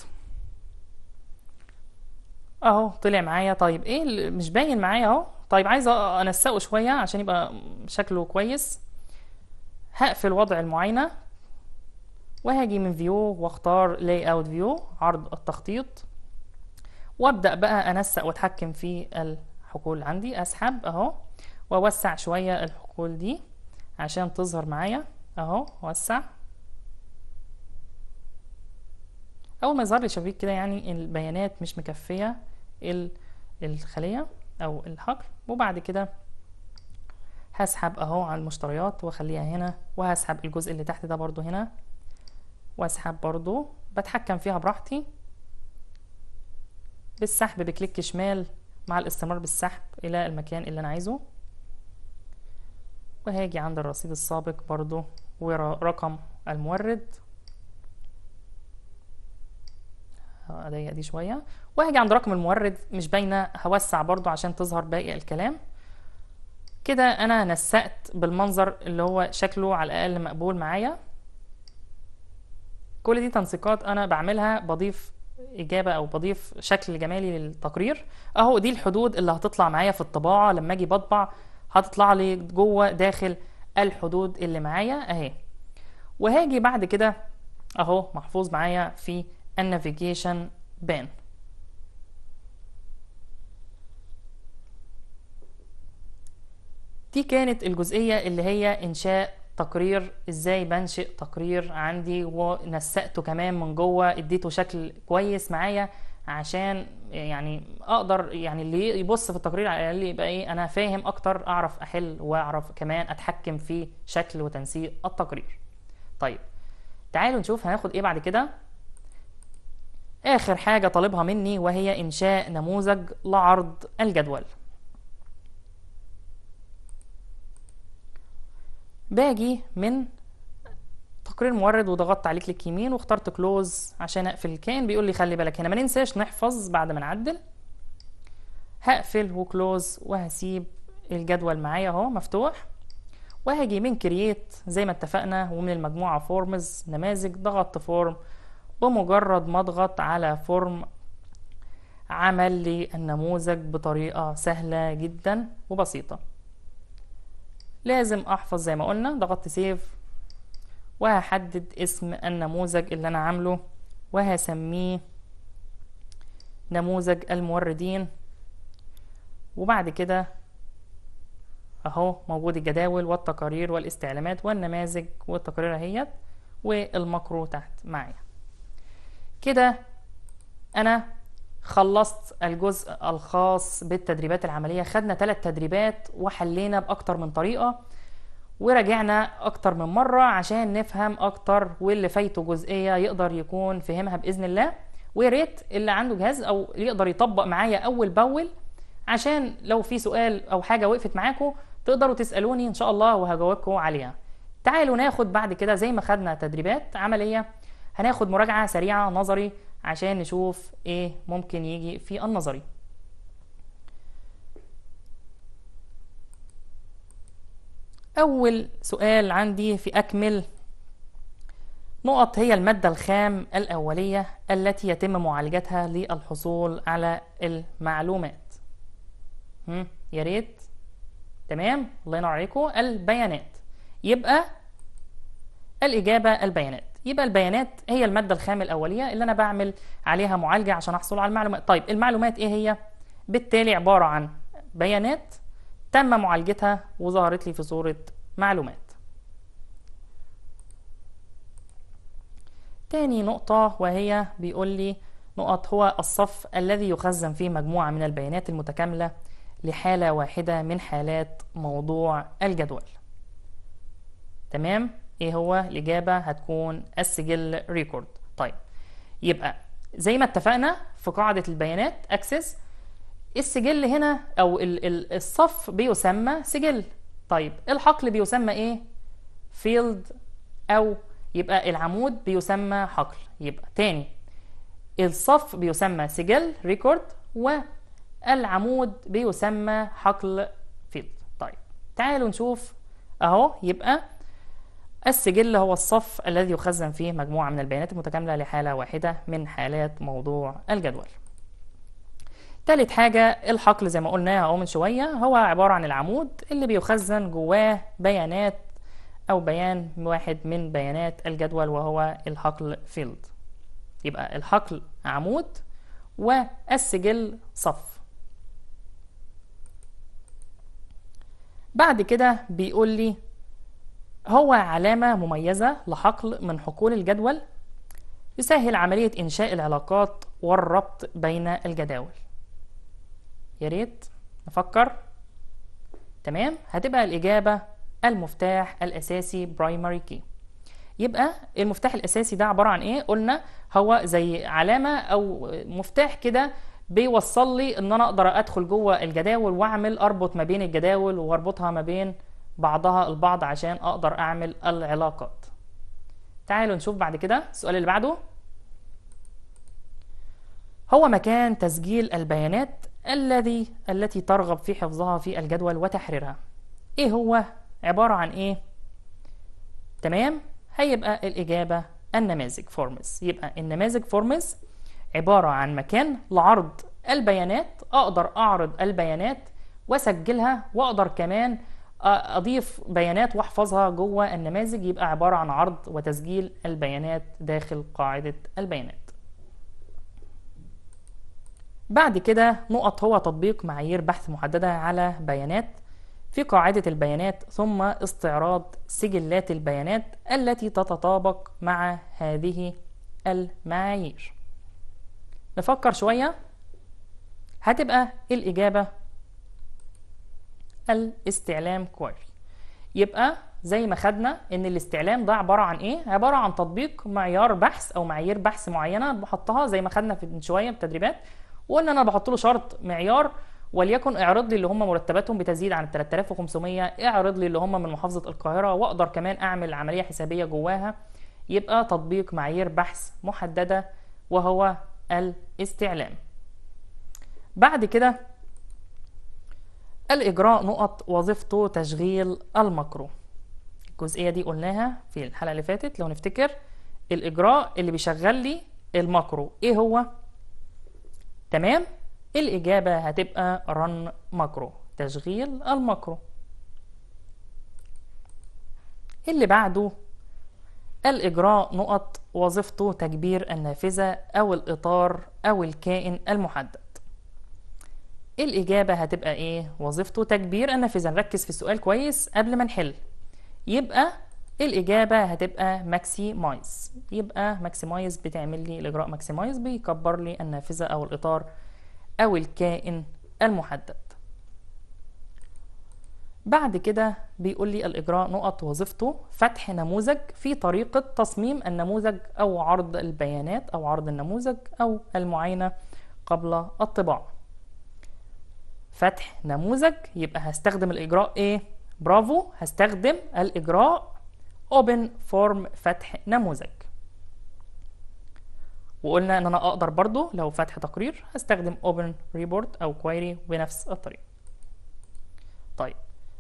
اهو طلع معايا طيب ايه مش باين معايا اهو طيب عايز انسقه شويه عشان يبقى شكله كويس هقفل وضع المعاينه وهاجي من فيو واختار لاي اوت فيو عرض التخطيط وابدا بقى انسق واتحكم في الحقول عندي اسحب اهو واوسع شويه الحقول دي عشان تظهر معايا اهو وسع اول ما يظهر لي شبابيك كده يعني البيانات مش مكفيه الخليه او الحقل وبعد كده هسحب اهو على المشتريات واخليها هنا وهسحب الجزء اللي تحت ده برضو هنا واسحب برضو بتحكم فيها براحتي بالسحب بكليك شمال مع الاستمرار بالسحب الى المكان اللي انا عايزه وهاجي عند الرصيد السابق برضو ورقم المورد اضيق دي شويه وهاجي عند رقم المورد مش باينه هوسع برضو عشان تظهر باقي الكلام كده انا نسقت بالمنظر اللي هو شكله على الاقل مقبول معايا كل دي تنسيقات انا بعملها بضيف اجابه او بضيف شكل جمالي للتقرير اهو دي الحدود اللي هتطلع معايا في الطباعه لما اجي بطبع هتطلع لي جوه داخل الحدود اللي معايا اهي وهاجي بعد كده اهو محفوظ معايا في النافيجيشن بان دي كانت الجزئية اللي هي إنشاء تقرير ازاي بنشئ تقرير عندي ونسقته كمان من جوه اديته شكل كويس معايا عشان يعني اقدر يعني اللي يبص في التقرير على الاقل يبقى ايه انا فاهم اكتر اعرف احل واعرف كمان اتحكم في شكل وتنسيق التقرير طيب تعالوا نشوف هناخد ايه بعد كده اخر حاجه طالبها مني وهي انشاء نموذج لعرض الجدول باجي من تقرير مورد وضغطت عليه كليك يمين واخترت كلوز عشان اقفل الكيان بيقول لي خلي بالك هنا ما ننساش نحفظ بعد ما نعدل هقفل وكلوز وهسيب الجدول معايا اهو مفتوح وهاجي من كرييت زي ما اتفقنا ومن المجموعه فورمز نماذج ضغطت فورم بمجرد ما اضغط على فورم عمل لي النموذج بطريقه سهله جدا وبسيطه لازم احفظ زي ما قلنا ضغطت سيف وهحدد اسم النموذج اللي انا عامله وهسميه نموذج الموردين وبعد كده اهو موجود الجداول والتقارير والاستعلامات والنماذج والتقارير اهيت والمكرو تحت معايا كده انا خلصت الجزء الخاص بالتدريبات العملية خدنا ثلاث تدريبات وحلينا بأكتر من طريقة ورجعنا أكتر من مرة عشان نفهم أكتر واللي فايته جزئية يقدر يكون فهمها بإذن الله ويا ريت اللي عنده جهاز أو يقدر يطبق معايا أول بأول عشان لو في سؤال أو حاجة وقفت معاكم تقدروا تسألوني إن شاء الله وهجاوبكم عليها تعالوا ناخد بعد كده زي ما خدنا تدريبات عملية هناخد مراجعة سريعة نظري عشان نشوف ايه ممكن يجي في النظري أول سؤال عندي في أكمل نقط هي المادة الخام الأولية التي يتم معالجتها للحصول على المعلومات يا ريت تمام الله ينور عليكم البيانات يبقى الإجابة البيانات يبقى البيانات هي المادة الخام الأولية اللي أنا بعمل عليها معالجة عشان أحصل على المعلومات طيب المعلومات إيه هي؟ بالتالي عبارة عن بيانات تم معالجتها وظهرت لي في صورة معلومات تاني نقطة وهي بيقول لي نقط هو الصف الذي يخزن فيه مجموعة من البيانات المتكاملة لحالة واحدة من حالات موضوع الجدول تمام؟ ايه هو الاجابه هتكون السجل ريكورد طيب يبقى زي ما اتفقنا في قاعده البيانات اكسس السجل هنا او الصف بيسمى سجل طيب الحقل بيسمى ايه فيلد او يبقى العمود بيسمى حقل يبقى تاني الصف بيسمى سجل ريكورد والعمود بيسمى حقل فيلد طيب تعالوا نشوف اهو يبقى السجل هو الصف الذي يخزن فيه مجموعة من البيانات المتكاملة لحالة واحدة من حالات موضوع الجدول تالت حاجة الحقل زي ما قلناها أو من شوية هو عبارة عن العمود اللي بيخزن جواه بيانات أو بيان واحد من بيانات الجدول وهو الحقل فيلد يبقى الحقل عمود والسجل صف بعد كده بيقول لي هو علامة مميزة لحقل من حقول الجدول يسهل عملية إنشاء العلاقات والربط بين الجداول يا ريت نفكر تمام هتبقى الإجابة المفتاح الأساسي primary key يبقى المفتاح الأساسي ده عبارة عن إيه؟ قلنا هو زي علامة أو مفتاح كده بيوصل لي إن أنا أقدر أدخل جوه الجداول وأعمل أربط ما بين الجداول وأربطها ما بين بعضها البعض عشان أقدر أعمل العلاقات تعالوا نشوف بعد كده السؤال اللي بعده هو مكان تسجيل البيانات الذي التي ترغب في حفظها في الجدول وتحريرها ايه هو عبارة عن ايه تمام هيبقى الإجابة النماذج فورمز يبقى النماذج فورمز عبارة عن مكان لعرض البيانات أقدر أعرض البيانات وأسجلها وأقدر كمان اضيف بيانات واحفظها جوه النماذج يبقى عباره عن عرض وتسجيل البيانات داخل قاعده البيانات بعد كده نقط هو تطبيق معايير بحث محدده على بيانات في قاعده البيانات ثم استعراض سجلات البيانات التي تتطابق مع هذه المعايير نفكر شويه هتبقى الاجابه الاستعلام كويري يبقى زي ما خدنا ان الاستعلام ده عباره عن ايه عباره عن تطبيق معيار بحث او معايير بحث معينه بحطها زي ما خدنا في من شويه في التدريبات وقلنا انا بحط له شرط معيار وليكن اعرض لي اللي هم مرتباتهم بتزيد عن 3500 اعرض لي اللي هم من محافظه القاهره واقدر كمان اعمل عمليه حسابيه جواها يبقى تطبيق معايير بحث محدده وهو الاستعلام بعد كده الإجراء نقط وظيفته تشغيل المكرو الجزئية دي قلناها في الحلقة اللي فاتت لو نفتكر الإجراء اللي بيشغل لي المكرو إيه هو؟ تمام؟ الإجابة هتبقى رن مكرو تشغيل المكرو اللي بعده الإجراء نقط وظيفته تكبير النافذة أو الإطار أو الكائن المحدد الإجابة هتبقى إيه؟ وظيفته تكبير النافذة نركز في السؤال كويس قبل ما نحل يبقى الإجابة هتبقى ماكسيمايز يبقى ماكسيمايز بتعمل لي الإجراء ماكسيمايز بيكبر لي النافذة أو الإطار أو الكائن المحدد بعد كده بيقول لي الإجراء نقط وظيفته فتح نموذج في طريقة تصميم النموذج أو عرض البيانات أو عرض النموذج أو المعاينة قبل الطباعة فتح نموذج يبقى هستخدم الإجراء إيه؟ برافو هستخدم الإجراء open form فتح نموذج وقلنا إن أنا أقدر برضو لو فتح تقرير هستخدم open report أو query بنفس الطريقة طيب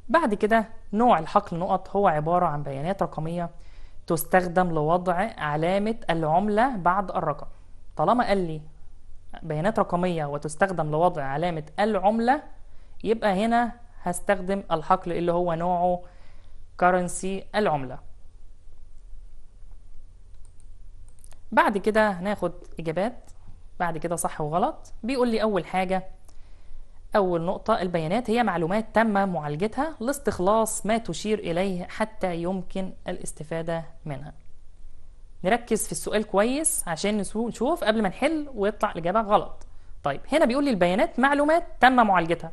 بعد كده نوع الحقل نقط هو عبارة عن بيانات رقمية تستخدم لوضع علامة العملة بعد الرقم طالما قال لي بيانات رقمية وتستخدم لوضع علامة العملة يبقى هنا هستخدم الحقل اللي هو نوعه currency العملة بعد كده هناخد إجابات بعد كده صح وغلط بيقول لي أول حاجة أول نقطة البيانات هي معلومات تم معالجتها لاستخلاص ما تشير إليه حتى يمكن الاستفادة منها نركز في السؤال كويس عشان نشوف قبل ما نحل ويطلع الإجابة غلط طيب هنا بيقول لي البيانات معلومات تم معالجتها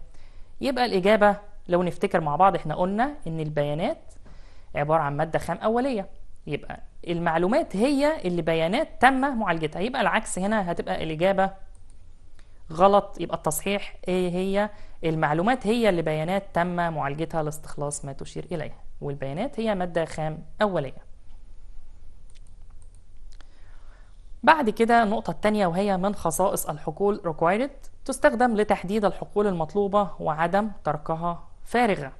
يبقى الإجابة لو نفتكر مع بعض احنا قلنا إن البيانات عبارة عن مادة خام أولية يبقى المعلومات هي اللي بيانات تم معالجتها يبقى العكس هنا هتبقى الإجابة غلط يبقى التصحيح ايه هي المعلومات هي اللي بيانات تم معالجتها لاستخلاص ما تشير إليه والبيانات هي مادة خام أولية بعد كده النقطة الثانية وهي من خصائص الحقول required تستخدم لتحديد الحقول المطلوبة وعدم تركها فارغة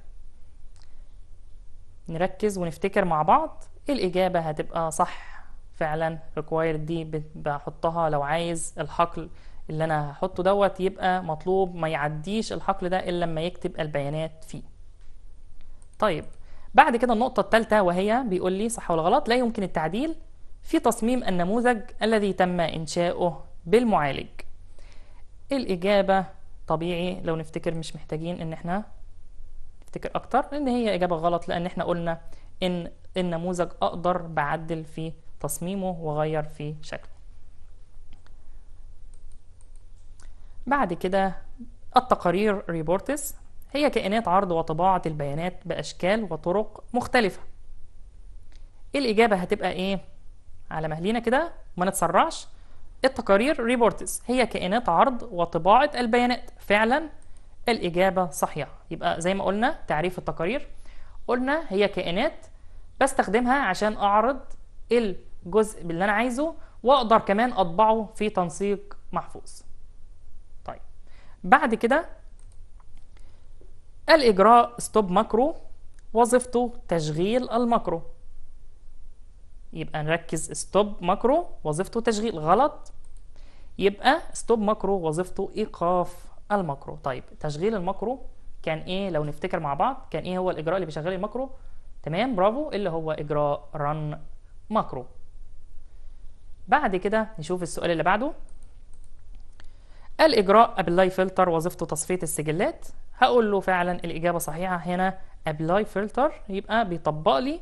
نركز ونفتكر مع بعض الإجابة هتبقى صح فعلا required دي بحطها لو عايز الحقل اللي أنا هحطه دوت يبقى مطلوب ما يعديش الحقل ده إلا لما يكتب البيانات فيه طيب بعد كده النقطة الثالثة وهي بيقول لي صح ولا غلط لا يمكن التعديل في تصميم النموذج الذي تم إنشاؤه بالمعالج الإجابة طبيعي لو نفتكر مش محتاجين إن إحنا نفتكر أكتر إن هي إجابة غلط لأن إحنا قلنا إن النموذج أقدر بعدل في تصميمه وغير في شكله بعد كده التقارير ريبورتس هي كائنات عرض وطباعة البيانات بأشكال وطرق مختلفة الإجابة هتبقى إيه؟ على مهلينا كده وما نتسرعش التقارير ريبورتس هي كائنات عرض وطباعة البيانات فعلا الإجابة صحيحة يبقى زي ما قلنا تعريف التقارير قلنا هي كائنات بستخدمها عشان أعرض الجزء اللي أنا عايزه وأقدر كمان أطبعه في تنسيق محفوظ طيب بعد كده الإجراء ستوب ماكرو وظيفته تشغيل الماكرو يبقى نركز ستوب ماكرو وظيفته تشغيل غلط يبقى ستوب ماكرو وظيفته ايقاف الماكرو طيب تشغيل الماكرو كان ايه لو نفتكر مع بعض كان ايه هو الاجراء اللي بيشغل الماكرو تمام برافو اللي هو اجراء رن ماكرو بعد كده نشوف السؤال اللي بعده الاجراء ابلاي فلتر وظيفته تصفيه السجلات هقول له فعلا الاجابه صحيحه هنا ابلاي فلتر يبقى بيطبق لي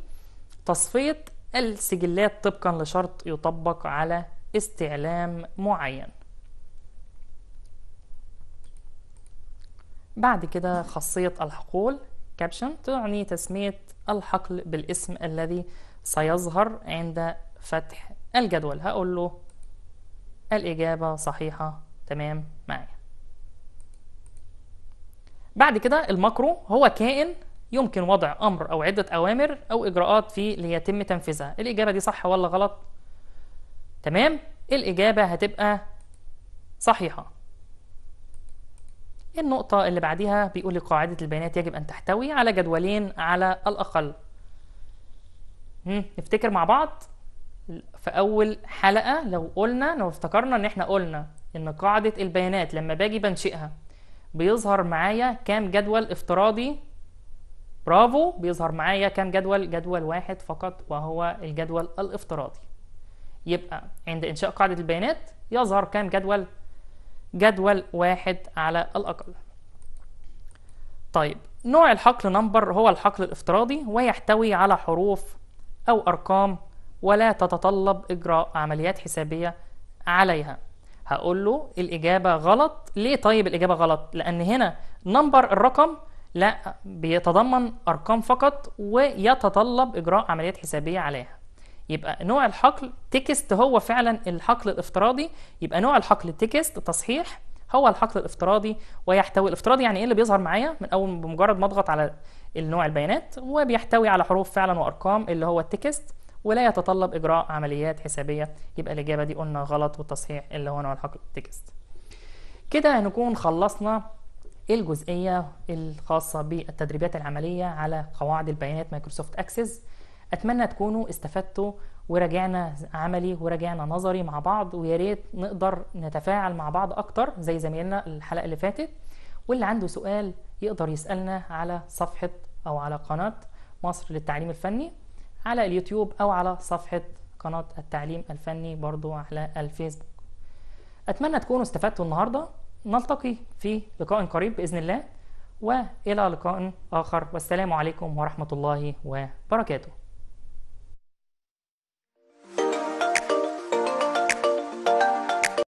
تصفيه السجلات طبقا لشرط يطبق على استعلام معين بعد كده خاصية الحقول كابشن تعني تسمية الحقل بالاسم الذي سيظهر عند فتح الجدول هقول له الإجابة صحيحة تمام معايا بعد كده الماكرو هو كائن يمكن وضع امر او عده اوامر او اجراءات فيه ليتم تنفيذها الاجابه دي صح ولا غلط تمام الاجابه هتبقى صحيحه النقطه اللي بعديها بيقول لي قاعده البيانات يجب ان تحتوي على جدولين على الاقل نفتكر مع بعض في اول حلقه لو قلنا لو افتكرنا ان احنا قلنا ان قاعده البيانات لما باجي بنشئها بيظهر معايا كام جدول افتراضي برافو بيظهر معايا كام جدول جدول واحد فقط وهو الجدول الافتراضي يبقى عند انشاء قاعده البيانات يظهر كام جدول جدول واحد على الاقل طيب نوع الحقل نمبر هو الحقل الافتراضي ويحتوي على حروف او ارقام ولا تتطلب اجراء عمليات حسابيه عليها هقول له الاجابه غلط ليه طيب الاجابه غلط لان هنا نمبر الرقم لا بيتضمن ارقام فقط ويتطلب اجراء عمليات حسابيه عليها يبقى نوع الحقل تكست هو فعلا الحقل الافتراضي يبقى نوع الحقل تكست تصحيح هو الحقل الافتراضي ويحتوي الافتراضي يعني ايه اللي بيظهر معايا من اول بمجرد ما اضغط على النوع البيانات وبيحتوي على حروف فعلا وارقام اللي هو التكست ولا يتطلب اجراء عمليات حسابيه يبقى الاجابه دي قلنا غلط والتصحيح اللي هو نوع الحقل التكست كده هنكون خلصنا الجزئية الخاصة بالتدريبات العملية على قواعد البيانات مايكروسوفت أكسس أتمنى تكونوا استفدتوا وراجعنا عملي وراجعنا نظري مع بعض وياريت نقدر نتفاعل مع بعض أكتر زي زميلنا الحلقة اللي فاتت واللي عنده سؤال يقدر يسألنا على صفحة أو على قناة مصر للتعليم الفني على اليوتيوب أو على صفحة قناة التعليم الفني برضو على الفيسبوك أتمنى تكونوا استفدتوا النهاردة نلتقي في لقاء قريب باذن الله والى لقاء اخر والسلام عليكم ورحمه الله وبركاته